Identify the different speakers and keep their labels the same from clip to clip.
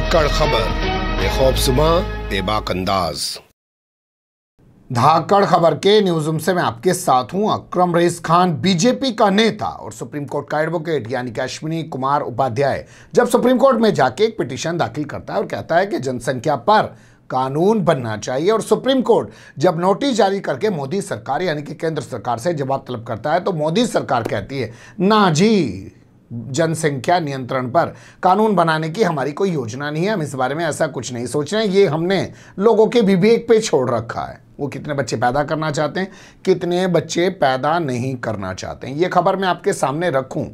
Speaker 1: धाकड़ खबर बेखौबसुमा बेबाक अंदाज धाकड़ खबर के न्यूज रूम से मैं आपके साथ हूं अक्रम रईस खान बीजेपी का नेता और सुप्रीम कोर्ट का एडवोकेट यानी कि अश्विनी कुमार उपाध्याय जब सुप्रीम कोर्ट में जाके एक पिटीशन दाखिल करता है और कहता है कि जनसंख्या पर कानून बनना चाहिए और सुप्रीम कोर्ट जब नोटिस जारी करके मोदी सरकार यानी कि केंद्र सरकार से जवाब तलब करता है तो मोदी सरकार कहती है ना जी जनसंख्या नियंत्रण पर कानून बनाने की हमारी कोई योजना नहीं है हम इस बारे में ऐसा कुछ नहीं सोच रहे हैं ये हमने लोगों के विवेक पे छोड़ रखा है वो कितने बच्चे पैदा करना चाहते हैं कितने बच्चे पैदा नहीं करना चाहते हैं ये खबर मैं आपके सामने रखूँ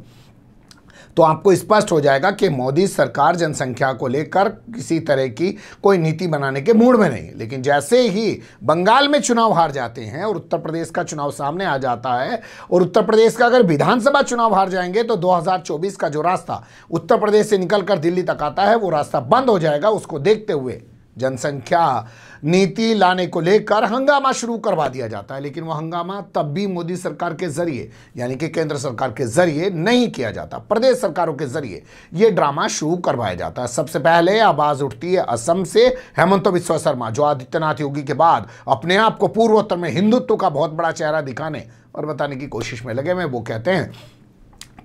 Speaker 1: तो आपको स्पष्ट हो जाएगा कि मोदी सरकार जनसंख्या को लेकर किसी तरह की कोई नीति बनाने के मूड में नहीं लेकिन जैसे ही बंगाल में चुनाव हार जाते हैं और उत्तर प्रदेश का चुनाव सामने आ जाता है और उत्तर प्रदेश का अगर विधानसभा चुनाव हार जाएंगे तो 2024 का जो रास्ता उत्तर प्रदेश से निकलकर दिल्ली तक आता है वो रास्ता बंद हो जाएगा उसको देखते हुए जनसंख्या नीति लाने को लेकर हंगामा शुरू करवा दिया जाता है लेकिन वह हंगामा तब भी मोदी सरकार के जरिए यानी कि केंद्र सरकार के जरिए नहीं किया जाता प्रदेश सरकारों के जरिए यह ड्रामा शुरू करवाया जाता है सबसे पहले आवाज उठती है असम से हेमंत विश्व शर्मा जो आदित्यनाथ योगी के बाद अपने आप को पूर्वोत्तर में हिंदुत्व का बहुत बड़ा चेहरा दिखाने और बताने की कोशिश में लगे हुए वो कहते हैं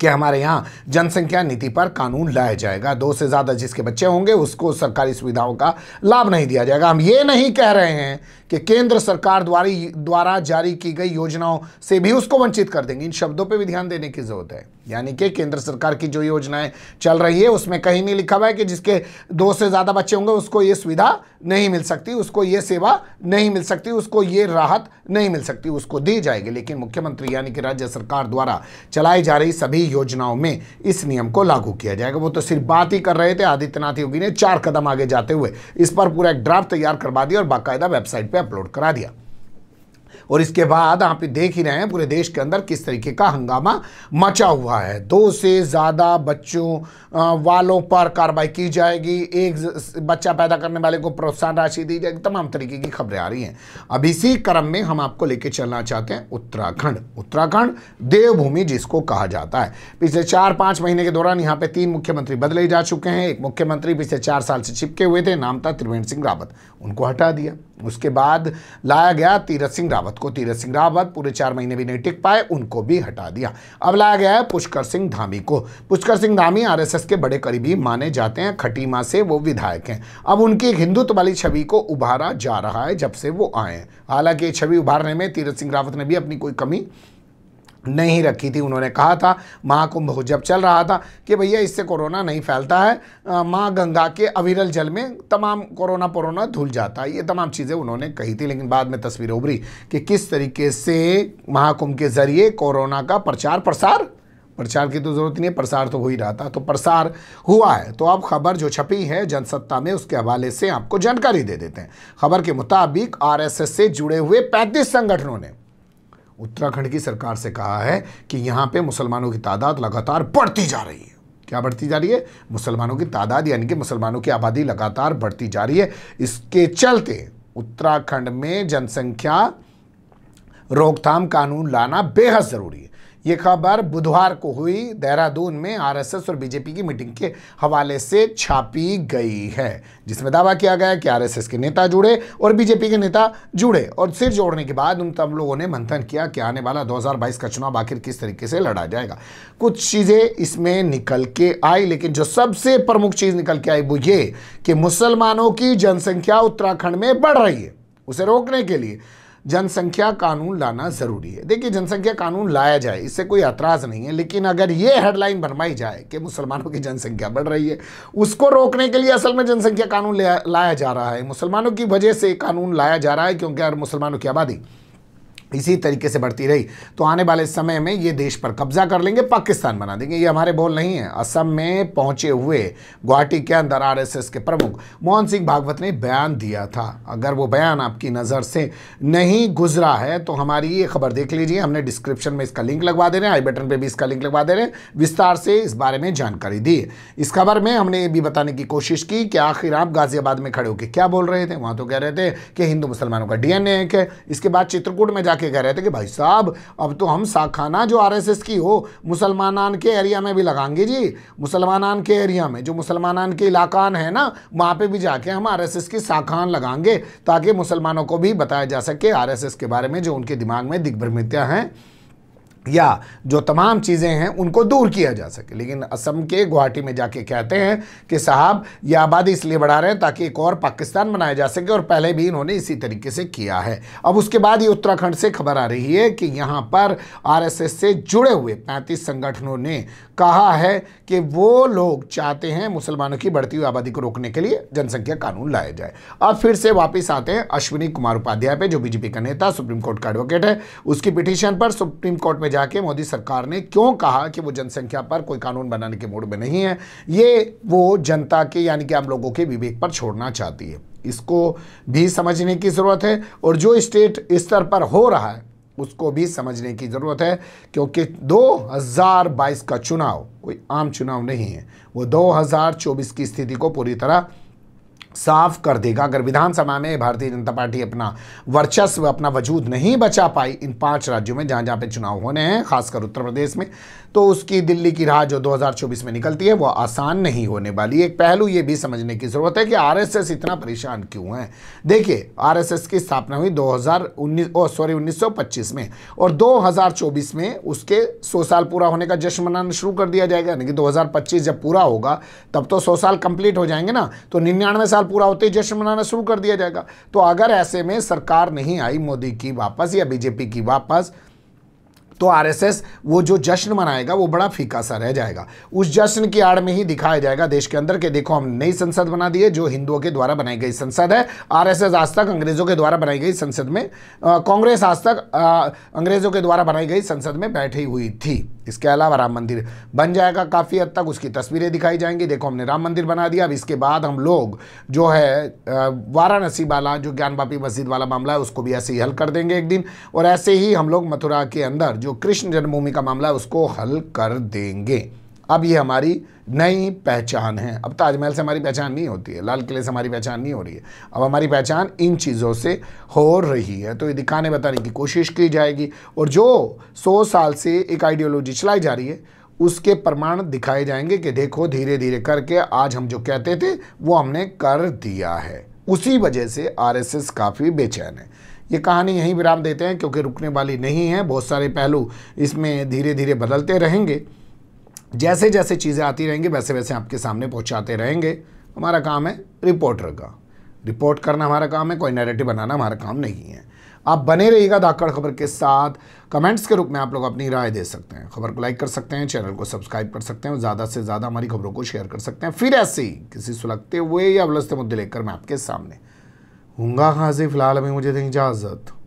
Speaker 1: कि हमारे यहाँ जनसंख्या नीति पर कानून लाया जाएगा दो से ज़्यादा जिसके बच्चे होंगे उसको सरकारी सुविधाओं का लाभ नहीं दिया जाएगा हम ये नहीं कह रहे हैं कि केंद्र सरकार द्वारा द्वारा जारी की गई योजनाओं से भी उसको वंचित कर देंगे इन शब्दों पर भी ध्यान देने की ज़रूरत है यानी कि केंद्र सरकार की जो योजनाएं चल रही है उसमें कहीं नहीं लिखा हुआ है कि जिसके दो से ज़्यादा बच्चे होंगे उसको ये सुविधा नहीं मिल सकती उसको ये सेवा नहीं मिल सकती उसको ये राहत नहीं मिल सकती उसको दी जाएगी लेकिन मुख्यमंत्री यानी कि राज्य सरकार द्वारा चलाई जा रही सभी योजनाओं में इस नियम को लागू किया जाएगा वो तो सिर्फ बात ही कर रहे थे आदित्यनाथ योगी ने चार कदम आगे जाते हुए इस पर पूरा एक ड्राफ्ट तैयार करवा दिया और बाकायदा वेबसाइट पर अपलोड करा दिया और इसके बाद आप देख ही रहे हैं पूरे देश के अंदर किस तरीके का हंगामा मचा हुआ है दो से ज़्यादा बच्चों वालों पर कार्रवाई की जाएगी एक बच्चा पैदा करने वाले को प्रोत्साहन राशि दी जाएगी तमाम तरीके की खबरें आ रही हैं अब इसी क्रम में हम आपको लेके चलना चाहते हैं उत्तराखंड उत्तराखंड देवभूमि जिसको कहा जाता है पिछले चार पांच महीने के दौरान यहाँ पे तीन मुख्यमंत्री बदले जा चुके हैं एक मुख्यमंत्री पिछले चार साल से छिपके हुए थे नाम था त्रिवेंद्र सिंह रावत उनको हटा दिया उसके बाद लाया गया तीरथ सिंह रावत को तीरथ सिंह रावत पूरे चार महीने भी नहीं टिक पाए उनको भी हटा दिया अब लाया गया है पुष्कर सिंह धामी को पुष्कर सिंह धामी आरएसएस के बड़े करीबी माने जाते हैं खटीमा से वो विधायक हैं अब उनकी एक हिंदुत्व वाली छवि को उभारा जा रहा है जब से वो आए हैं हालांकि ये छवि उभारने में तीरथ सिंह रावत ने भी अपनी कोई कमी नहीं रखी थी उन्होंने कहा था महाकुंभ जब चल रहा था कि भैया इससे कोरोना नहीं फैलता है माँ गंगा के अविरल जल में तमाम कोरोना पोरोना धुल जाता है ये तमाम चीज़ें उन्होंने कही थी लेकिन बाद में तस्वीर उभरी कि किस तरीके से महाकुंभ के ज़रिए कोरोना का प्रचार प्रसार प्रचार की तो ज़रूरत नहीं है प्रसार तो हो ही रहा था तो प्रसार हुआ है तो अब खबर जो छपी है जनसत्ता में उसके हवाले से आपको जानकारी दे देते हैं खबर के मुताबिक आरएसएस से जुड़े हुए पैंतीस संगठनों ने उत्तराखंड की सरकार से कहा है कि यहाँ पे मुसलमानों की तादाद लगातार बढ़ती जा रही है क्या बढ़ती जा रही है मुसलमानों की तादाद यानी कि मुसलमानों की आबादी लगातार बढ़ती जा रही है इसके चलते उत्तराखंड में जनसंख्या रोकथाम कानून लाना बेहद ज़रूरी है ये खबर बुधवार को हुई देहरादून में आरएसएस और बीजेपी की मीटिंग के हवाले से छापी गई है जिसमें दावा किया गया कि आरएसएस के नेता जुड़े और बीजेपी के नेता जुड़े और सिर जोड़ने के बाद उन तब लोगों ने मंथन किया कि आने वाला 2022 का चुनाव आखिर किस तरीके से लड़ा जाएगा कुछ चीज़ें इसमें निकल के आई लेकिन जो सबसे प्रमुख चीज़ निकल के आई वो ये कि मुसलमानों की जनसंख्या उत्तराखंड में बढ़ रही है उसे रोकने के लिए जनसंख्या कानून लाना ज़रूरी है देखिए जनसंख्या कानून लाया जाए इससे कोई एतराज़ नहीं है लेकिन अगर ये हेडलाइन बनवाई जाए कि मुसलमानों की जनसंख्या बढ़ रही है उसको रोकने के लिए असल में जनसंख्या कानून लाया जा रहा है मुसलमानों की वजह से कानून लाया जा रहा है क्योंकि अगर मुसलमानों की आबादी इसी तरीके से बढ़ती रही तो आने वाले समय में ये देश पर कब्जा कर लेंगे पाकिस्तान बना देंगे ये हमारे बोल नहीं है असम में पहुंचे हुए गुवाहाटी के अंदर आरएसएस के प्रमुख मोहन सिंह भागवत ने बयान दिया था अगर वो बयान आपकी नज़र से नहीं गुजरा है तो हमारी ये खबर देख लीजिए हमने डिस्क्रिप्शन में इसका लिंक लगवा दे रहे हैं आई बटन पर भी इसका लिंक लगवा दे रहे हैं विस्तार से इस बारे में जानकारी दी इस खबर में हमने ये भी बताने की कोशिश की कि आखिर आप गाजियाबाद में खड़े होकर क्या बोल रहे थे वहाँ तो कह रहे थे कि हिंदू मुसलमानों का डी एन है इसके बाद चित्रकूट में जाकर के कह रहे थे कि भाई साहब अब तो हम साखाना जो आरएसएस की हो मुसलमानान के एरिया में भी लगाएंगे जी मुसलमानान के एरिया में जो मुसलमानान के इलाकान है ना वहाँ पे भी जाके हम आरएसएस की साखान लगाएंगे ताकि मुसलमानों को भी बताया जा सके आर के बारे में जो उनके दिमाग में दिग्भ्रमित्या हैं या जो तमाम चीज़ें हैं उनको दूर किया जा सके लेकिन असम के गुवाहाटी में जाके कहते हैं कि साहब ये आबादी इसलिए बढ़ा रहे हैं ताकि एक और पाकिस्तान बनाया जा सके और पहले भी इन्होंने इसी तरीके से किया है अब उसके बाद ये उत्तराखंड से खबर आ रही है कि यहाँ पर आरएसएस से जुड़े हुए पैंतीस संगठनों ने कहा है कि वो लोग चाहते हैं मुसलमानों की बढ़ती हुई आबादी को रोकने के लिए जनसंख्या कानून लाया जाए अब फिर से वापस आते हैं अश्विनी कुमार उपाध्याय पर जो बीजेपी का नेता सुप्रीम कोर्ट का एडवोकेट है उसकी पिटीशन पर सुप्रीम कोर्ट में जाके मोदी सरकार ने क्यों कहा कि वो जनसंख्या पर कोई कानून बनाने के मूड में नहीं है ये वो जनता के यानी कि हम लोगों के विवेक पर छोड़ना चाहती है इसको भी समझने की ज़रूरत है और जो स्टेट स्तर पर हो रहा है उसको भी समझने की ज़रूरत है क्योंकि 2022 का चुनाव कोई आम चुनाव नहीं है वो 2024 की स्थिति को पूरी तरह साफ कर देगा अगर विधानसभा में भारतीय जनता पार्टी अपना वर्चस्व अपना वजूद नहीं बचा पाई इन पांच राज्यों में जहां जहां पे चुनाव होने हैं खासकर उत्तर प्रदेश में तो उसकी दिल्ली की राह जो 2024 में निकलती है वो आसान नहीं होने वाली एक पहलू ये भी समझने की ज़रूरत है कि आरएसएस इतना परेशान क्यों है देखिए आर की स्थापना हुई दो सॉरी उन्नीस में और दो में उसके सौ साल पूरा होने का जश्न मनाना शुरू कर दिया जाएगा यानी कि दो जब पूरा होगा तब तो सौ साल कंप्लीट हो जाएंगे ना तो निन्यानवे साल साल पूरा होते ही जश्न मनाना शुरू कर दिया जाएगा तो अगर ऐसे में सरकार नहीं आई मोदी की वापस या बीजेपी की वापस तो आरएसएस वो जो जश्न मनाएगा वो बड़ा फीका सा रह जाएगा उस जश्न की आड़ में ही दिखाया जाएगा देश के अंदर के देखो हम नई संसद बना दी है जो हिंदुओं के द्वारा बनाई गई संसद है आरएसएस आज तक अंग्रेजों के द्वारा बनाई गई संसद में कांग्रेस आज तक अंग्रेजों के द्वारा बनाई गई संसद में बैठी हुई थी इसके अलावा राम मंदिर बन जाएगा काफ़ी हद तक उसकी तस्वीरें दिखाई जाएंगी देखो हमने राम मंदिर बना दिया अब इसके बाद हम लोग जो है वाराणसी वाला जो ज्ञानवापी मस्जिद वाला मामला है उसको भी ऐसे ही हल कर देंगे एक दिन और ऐसे ही हम लोग मथुरा के अंदर जो कृष्ण जन्मभूमि का मामला है उसको हल कर देंगे अब ये हमारी नई पहचान है अब ताजमहल से हमारी पहचान नहीं होती है लाल किले से हमारी पहचान नहीं हो रही है अब हमारी पहचान इन चीज़ों से हो रही है तो ये दिखाने बताने की कोशिश की जाएगी और जो सौ साल से एक आइडियोलॉजी चलाई जा रही है उसके प्रमाण दिखाए जाएंगे कि देखो धीरे धीरे करके आज हम जो कहते थे वो हमने कर दिया है उसी वजह से आरएसएस काफ़ी बेचैन है ये कहानी यहीं विराम देते हैं क्योंकि रुकने वाली नहीं है बहुत सारे पहलू इसमें धीरे धीरे बदलते रहेंगे जैसे जैसे चीज़ें आती रहेंगी वैसे वैसे आपके सामने पहुंचाते रहेंगे हमारा काम है रिपोर्टर का रिपोर्ट करना हमारा काम है कोई नैरेटिव बनाना हमारा काम नहीं है आप बने रहिएगा धाकड़ खबर के साथ कमेंट्स के रूप में आप लोग अपनी राय दे सकते हैं खबर को लाइक कर सकते हैं चैनल को सब्सक्राइब कर सकते हैं और ज़्यादा से ज़्यादा हमारी खबरों को शेयर कर सकते हैं फिर ऐसे ही किसी सुलगते हुए या उलझते मुद्दे लेकर मैं आपके सामने हूँगा खां से फ़िलहाल अभी मुझे दें तो इजाज़त